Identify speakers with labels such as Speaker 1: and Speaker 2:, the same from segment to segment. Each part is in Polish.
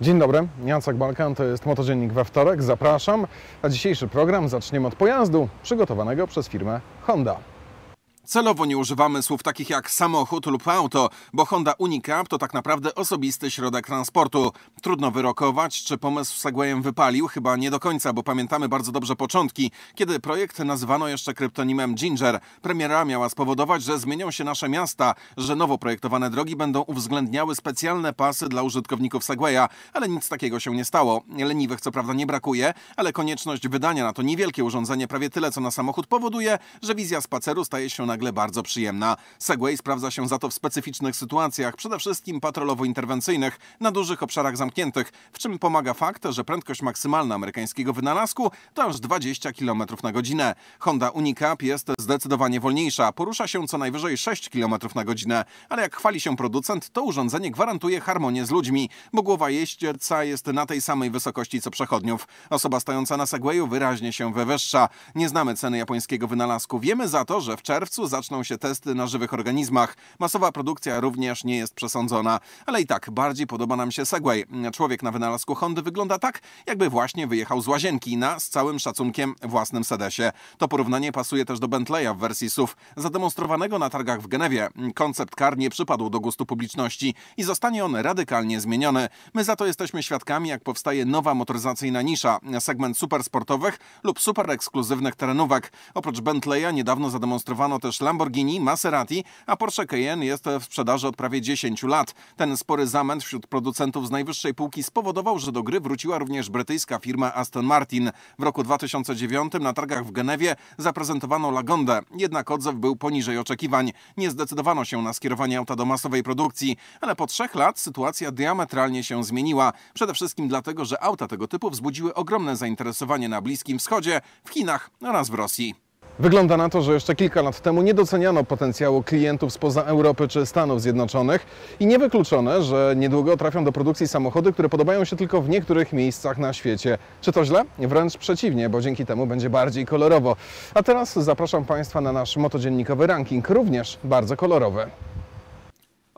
Speaker 1: Dzień dobry, Jacek Balkan, to jest Motodziennik we wtorek, zapraszam. A dzisiejszy program zaczniemy od pojazdu przygotowanego przez firmę Honda. Celowo nie używamy słów takich jak samochód lub auto, bo Honda Unicap to tak naprawdę osobisty środek transportu. Trudno wyrokować, czy pomysł z Segwayem wypalił, chyba nie do końca, bo pamiętamy bardzo dobrze początki, kiedy projekt nazywano jeszcze kryptonimem Ginger. Premiera miała spowodować, że zmienią się nasze miasta, że nowo projektowane drogi będą uwzględniały specjalne pasy dla użytkowników Segwaya, ale nic takiego się nie stało. Leniwych co prawda nie brakuje, ale konieczność wydania na to niewielkie urządzenie prawie tyle co na samochód powoduje, że wizja spaceru staje się na nagle bardzo przyjemna. Segway sprawdza się za to w specyficznych sytuacjach, przede wszystkim patrolowo-interwencyjnych, na dużych obszarach zamkniętych, w czym pomaga fakt, że prędkość maksymalna amerykańskiego wynalazku to aż 20 km na godzinę. Honda Unicap jest zdecydowanie wolniejsza, porusza się co najwyżej 6 km na godzinę, ale jak chwali się producent, to urządzenie gwarantuje harmonię z ludźmi, bo głowa jeźdźca jest na tej samej wysokości co przechodniów. Osoba stojąca na Segwayu wyraźnie się wywyższa. Nie znamy ceny japońskiego wynalazku, wiemy za to, że w czerwcu zaczną się testy na żywych organizmach. Masowa produkcja również nie jest przesądzona, ale i tak bardziej podoba nam się Segway. Człowiek na wynalazku Hondy wygląda tak, jakby właśnie wyjechał z łazienki na, z całym szacunkiem, własnym sedesie. To porównanie pasuje też do Bentleya w wersji SUV, zademonstrowanego na targach w Genewie. Koncept kar nie przypadł do gustu publiczności i zostanie on radykalnie zmieniony. My za to jesteśmy świadkami, jak powstaje nowa motoryzacyjna nisza, segment supersportowych lub superekskluzywnych terenówek. Oprócz Bentleya niedawno zademonstrowano też też Lamborghini, Maserati, a Porsche Cayenne jest w sprzedaży od prawie 10 lat. Ten spory zamęt wśród producentów z najwyższej półki spowodował, że do gry wróciła również brytyjska firma Aston Martin. W roku 2009 na targach w Genewie zaprezentowano Lagondę, jednak odzew był poniżej oczekiwań. Nie zdecydowano się na skierowanie auta do masowej produkcji, ale po trzech lat sytuacja diametralnie się zmieniła. Przede wszystkim dlatego, że auta tego typu wzbudziły ogromne zainteresowanie na Bliskim Wschodzie, w Chinach oraz w Rosji. Wygląda na to, że jeszcze kilka lat temu nie doceniano potencjału klientów spoza Europy czy Stanów Zjednoczonych i niewykluczone, że niedługo trafią do produkcji samochody, które podobają się tylko w niektórych miejscach na świecie. Czy to źle? Wręcz przeciwnie, bo dzięki temu będzie bardziej kolorowo. A teraz zapraszam Państwa na nasz motodziennikowy ranking, również bardzo kolorowy.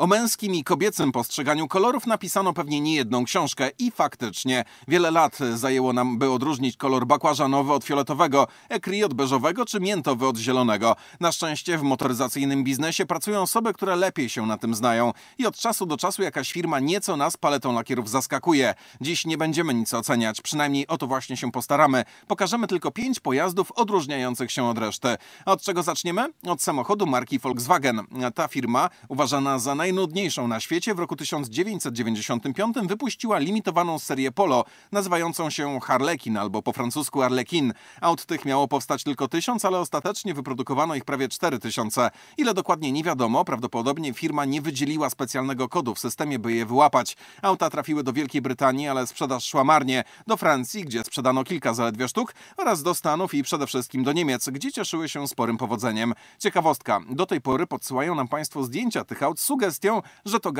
Speaker 1: O męskim i kobiecym postrzeganiu kolorów napisano pewnie niejedną książkę i faktycznie wiele lat zajęło nam, by odróżnić kolor bakłażanowy od fioletowego, ekry od beżowego czy miętowy od zielonego. Na szczęście w motoryzacyjnym biznesie pracują osoby, które lepiej się na tym znają i od czasu do czasu jakaś firma nieco nas paletą lakierów zaskakuje. Dziś nie będziemy nic oceniać, przynajmniej o to właśnie się postaramy. Pokażemy tylko pięć pojazdów odróżniających się od reszty. A od czego zaczniemy? Od samochodu marki Volkswagen. Ta firma uważana za naj najnudniejszą na świecie, w roku 1995 wypuściła limitowaną serię Polo, nazywającą się Harlekin albo po francusku Arlekin. Aut tych miało powstać tylko tysiąc, ale ostatecznie wyprodukowano ich prawie 4000. Ile dokładnie nie wiadomo, prawdopodobnie firma nie wydzieliła specjalnego kodu w systemie, by je wyłapać. Auta trafiły do Wielkiej Brytanii, ale sprzedaż szła marnie. Do Francji, gdzie sprzedano kilka zaledwie sztuk, oraz do Stanów i przede wszystkim do Niemiec, gdzie cieszyły się sporym powodzeniem. Ciekawostka, do tej pory podsyłają nam Państwo zdjęcia tych aut, sugestie kwestią, że to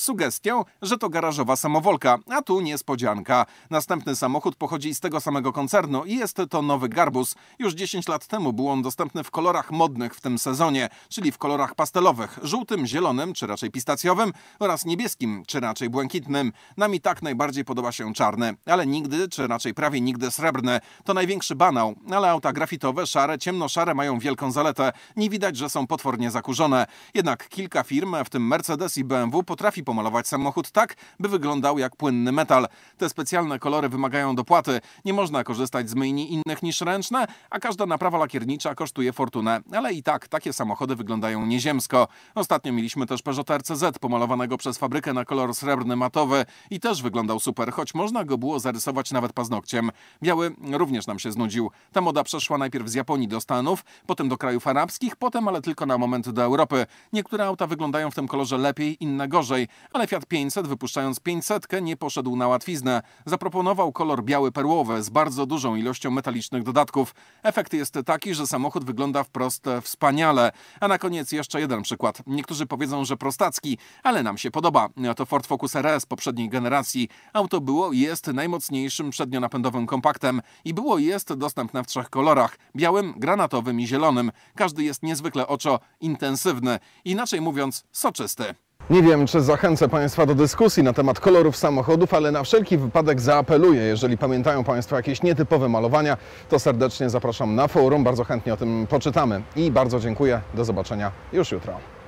Speaker 1: sugestią, że to garażowa samowolka, a tu niespodzianka. Następny samochód pochodzi z tego samego koncernu i jest to nowy Garbus. Już 10 lat temu był on dostępny w kolorach modnych w tym sezonie, czyli w kolorach pastelowych, żółtym, zielonym czy raczej pistacjowym oraz niebieskim czy raczej błękitnym. Nami tak najbardziej podoba się czarny, ale nigdy czy raczej prawie nigdy srebrny. To największy banał, ale auta grafitowe, szare, ciemnoszare mają wielką zaletę. Nie widać, że są potwornie zakurzone. Jednak kilka firm, w tym Mercedes i BMW potrafi pomalować samochód tak, by wyglądał jak płynny metal. Te specjalne kolory wymagają dopłaty. Nie można korzystać z myjni innych niż ręczne, a każda naprawa lakiernicza kosztuje fortunę. Ale i tak takie samochody wyglądają nieziemsko. Ostatnio mieliśmy też Peugeot RCZ pomalowanego przez fabrykę na kolor srebrny matowy i też wyglądał super, choć można go było zarysować nawet paznokciem. Biały również nam się znudził. Ta moda przeszła najpierw z Japonii do Stanów, potem do krajów arabskich, potem ale tylko na moment do Europy. Niektóre auta wyglądają w tym kolorze lepiej, inne gorzej ale Fiat 500 wypuszczając 500 nie poszedł na łatwiznę. Zaproponował kolor biały perłowy z bardzo dużą ilością metalicznych dodatków. Efekt jest taki, że samochód wygląda wprost wspaniale. A na koniec jeszcze jeden przykład. Niektórzy powiedzą, że prostacki, ale nam się podoba. To Ford Focus RS poprzedniej generacji. Auto było i jest najmocniejszym przednionapędowym kompaktem i było i jest dostępne w trzech kolorach. Białym, granatowym i zielonym. Każdy jest niezwykle oczo intensywny. Inaczej mówiąc, soczysty. Nie wiem, czy zachęcę Państwa do dyskusji na temat kolorów samochodów, ale na wszelki wypadek zaapeluję, jeżeli pamiętają Państwo jakieś nietypowe malowania, to serdecznie zapraszam na forum, bardzo chętnie o tym poczytamy. I bardzo dziękuję, do zobaczenia już jutro.